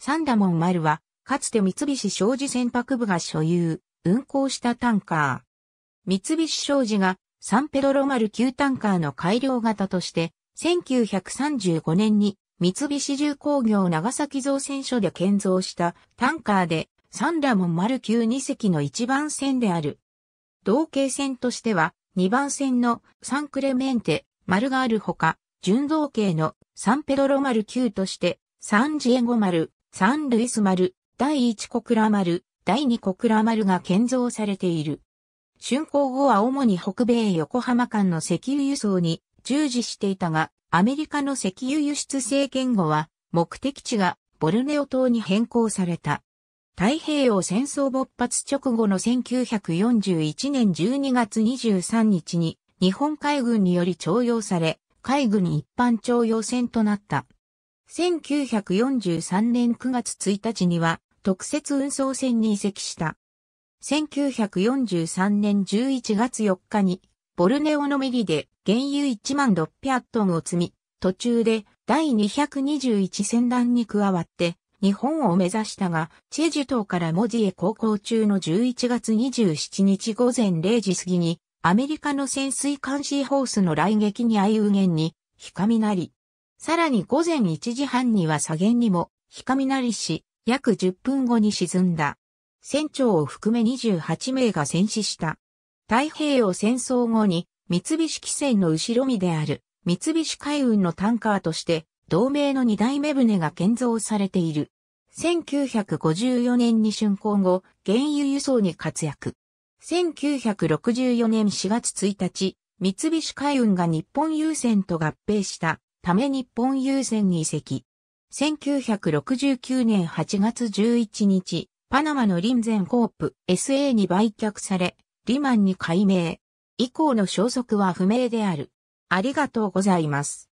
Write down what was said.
サンダモン丸は、かつて三菱商事船舶部が所有、運航したタンカー。三菱商事がサンペドロ丸旧タンカーの改良型として、1935年に三菱重工業長崎造船所で建造したタンカーで、サンダモン丸旧2隻の一番船である。同型船としては、2番船のサンクレメンテ丸があるほか、純同系のサンペドロ丸9として、サンジエゴ丸、サン・ルイス丸、第一小倉丸、第二小倉丸が建造されている。竣工後は主に北米横浜間の石油輸送に従事していたが、アメリカの石油輸出政権後は目的地がボルネオ島に変更された。太平洋戦争勃発直後の1941年12月23日に日本海軍により徴用され、海軍一般徴用船となった。1943年9月1日には特設運送船に移籍した。1943年11月4日にボルネオのメリで原油1万600トンを積み、途中で第221船団に加わって日本を目指したが、チェジュ島から文字へ航行中の11月27日午前0時過ぎにアメリカの潜水艦シーホースの来撃に相右舷に、ひかみなり、さらに午前1時半には左舷にも、ひかみなりし、約10分後に沈んだ。船長を含め28名が戦死した。太平洋戦争後に、三菱汽船の後ろ身である、三菱海運のタンカーとして、同盟の二代目船が建造されている。1954年に竣工後、原油輸送に活躍。1964年4月1日、三菱海運が日本郵船と合併したため日本郵船に移籍。1969年8月11日、パナマのリンゼンコープ SA に売却され、リマンに改名。以降の消息は不明である。ありがとうございます。